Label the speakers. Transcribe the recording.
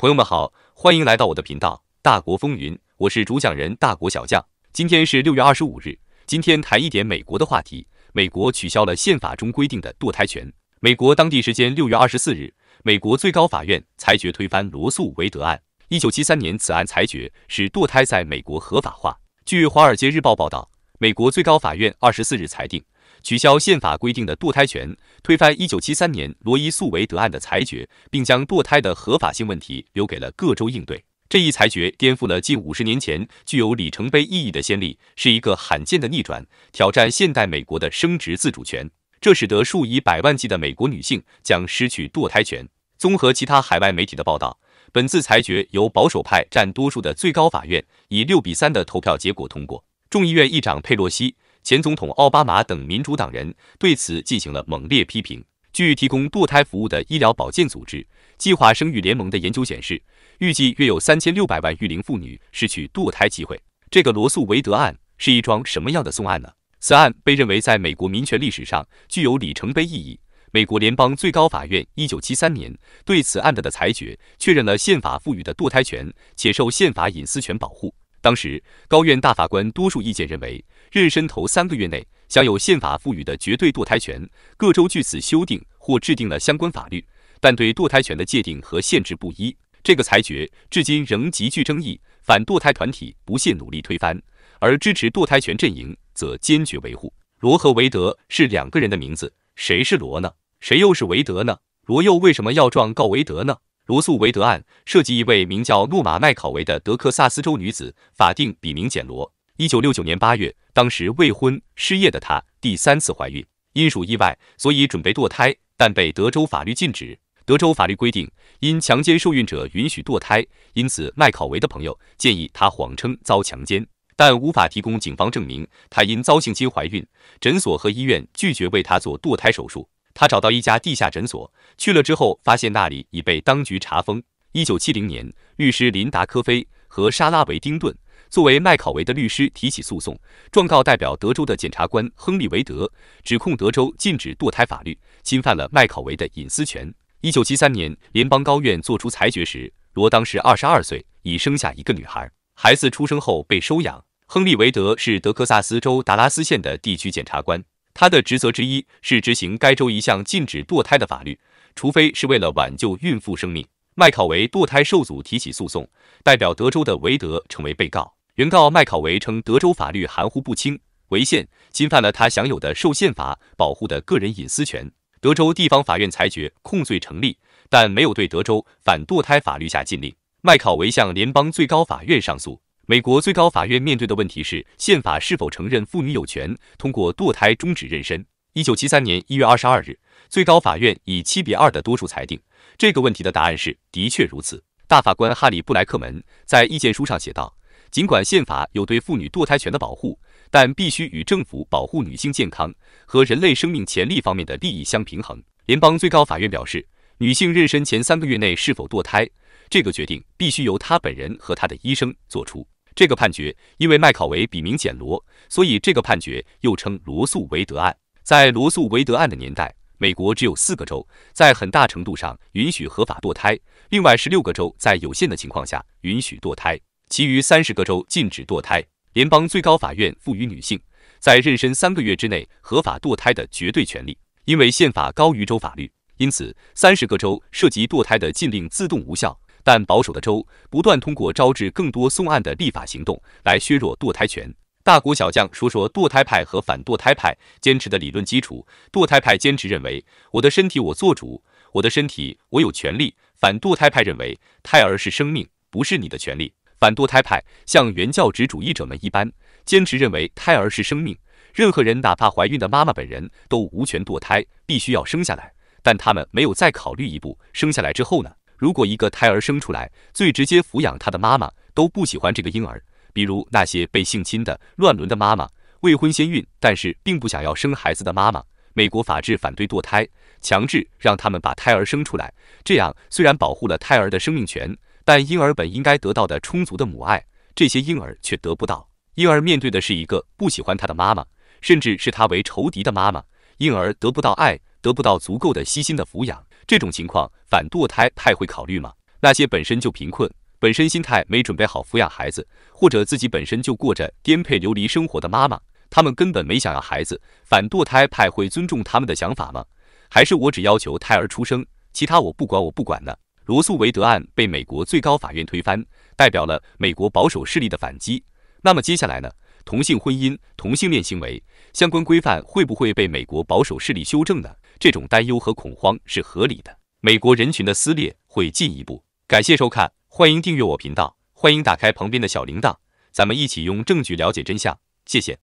Speaker 1: 朋友们好，欢迎来到我的频道《大国风云》，我是主讲人大国小将。今天是六月二十五日，今天谈一点美国的话题。美国取消了宪法中规定的堕胎权。美国当地时间六月二十四日，美国最高法院裁决推翻罗素韦德案。一九七三年，此案裁决使堕胎在美国合法化。据《华尔街日报》报道，美国最高法院二十四日裁定。取消宪法规定的堕胎权，推翻1973年罗伊诉韦德案的裁决，并将堕胎的合法性问题留给了各州应对。这一裁决颠覆了近五十年前具有里程碑意义的先例，是一个罕见的逆转，挑战现代美国的生殖自主权。这使得数以百万计的美国女性将失去堕胎权。综合其他海外媒体的报道，本次裁决由保守派占多数的最高法院以六比三的投票结果通过。众议院议长佩洛西。前总统奥巴马等民主党人对此进行了猛烈批评。据提供堕胎服务的医疗保健组织计划生育联盟的研究显示，预计约有三千六百万育龄妇女失去堕胎机会。这个罗素韦德案是一桩什么样的讼案呢？此案被认为在美国民权历史上具有里程碑意义。美国联邦最高法院1973年对此案的裁决确认了宪法赋予的堕胎权，且受宪法隐私权保护。当时，高院大法官多数意见认为，妊娠头三个月内享有宪法赋予的绝对堕胎权。各州据此修订或制定了相关法律，但对堕胎权的界定和限制不一。这个裁决至今仍极具争议，反堕胎团体不懈努力推翻，而支持堕胎权阵营则坚决维护。罗和维德是两个人的名字，谁是罗呢？谁又是维德呢？罗又为什么要状告维德呢？罗素维德案涉及一位名叫诺玛麦考维的德克萨斯州女子，法定笔名简罗。一九六九年八月，当时未婚失业的她第三次怀孕，因属意外，所以准备堕胎，但被德州法律禁止。德州法律规定，因强奸受孕者允许堕胎，因此麦考维的朋友建议她谎称遭强奸，但无法提供警方证明她因遭性侵怀孕。诊所和医院拒绝为她做堕胎手术。他找到一家地下诊所，去了之后发现那里已被当局查封。一九七零年，律师林达科菲和莎拉维丁顿作为麦考维的律师提起诉讼，状告代表德州的检察官亨利维德，指控德州禁止堕胎法律侵犯了麦考维的隐私权。一九七三年，联邦高院作出裁决时，罗当时二十二岁，已生下一个女孩，孩子出生后被收养。亨利维德是德克萨斯州达拉斯县的地区检察官。他的职责之一是执行该州一项禁止堕胎的法律，除非是为了挽救孕妇生命。麦考维堕胎受阻提起诉讼，代表德州的韦德成为被告。原告麦考维称，德州法律含糊不清、违宪，侵犯了他享有的受宪法保护的个人隐私权。德州地方法院裁决控罪成立，但没有对德州反堕胎法律下禁令。麦考维向联邦最高法院上诉。美国最高法院面对的问题是，宪法是否承认妇女有权通过堕胎终止妊娠？一九七三年一月二十二日，最高法院以七比二的多数裁定，这个问题的答案是的确如此。大法官哈里布莱克门在意见书上写道：“尽管宪法有对妇女堕胎权的保护，但必须与政府保护女性健康和人类生命潜力方面的利益相平衡。”联邦最高法院表示，女性妊娠前三个月内是否堕胎，这个决定必须由她本人和她的医生做出。这个判决因为麦考维笔名简罗，所以这个判决又称罗素维德案。在罗素维德案的年代，美国只有四个州在很大程度上允许合法堕胎，另外十六个州在有限的情况下允许堕胎，其余三十个州禁止堕胎。联邦最高法院赋予女性在妊娠三个月之内合法堕胎的绝对权利，因为宪法高于州法律，因此三十个州涉及堕胎的禁令自动无效。但保守的州不断通过招致更多送案的立法行动来削弱堕胎权。大国小将说说堕胎派和反堕胎派坚持的理论基础。堕胎派坚持认为我的身体我做主，我的身体我有权利。反堕胎派认为胎儿是生命，不是你的权利。反堕胎派像原教旨主义者们一般坚持认为胎儿是生命，任何人哪怕怀孕的妈妈本人都无权堕胎，必须要生下来。但他们没有再考虑一步生下来之后呢？如果一个胎儿生出来，最直接抚养他的妈妈都不喜欢这个婴儿，比如那些被性侵的、乱伦的妈妈、未婚先孕但是并不想要生孩子的妈妈。美国法制反对堕胎，强制让他们把胎儿生出来。这样虽然保护了胎儿的生命权，但婴儿本应该得到的充足的母爱，这些婴儿却得不到。婴儿面对的是一个不喜欢他的妈妈，甚至是他为仇敌的妈妈，婴儿得不到爱，得不到足够的悉心的抚养。这种情况，反堕胎派会考虑吗？那些本身就贫困、本身心态没准备好抚养孩子，或者自己本身就过着颠沛流离生活的妈妈，他们根本没想要孩子。反堕胎派会尊重他们的想法吗？还是我只要求胎儿出生，其他我不管，我不管呢？罗素韦德案被美国最高法院推翻，代表了美国保守势力的反击。那么接下来呢？同性婚姻、同性恋行为相关规范会不会被美国保守势力修正呢？这种担忧和恐慌是合理的，美国人群的撕裂会进一步。感谢收看，欢迎订阅我频道，欢迎打开旁边的小铃铛，咱们一起用证据了解真相。谢谢。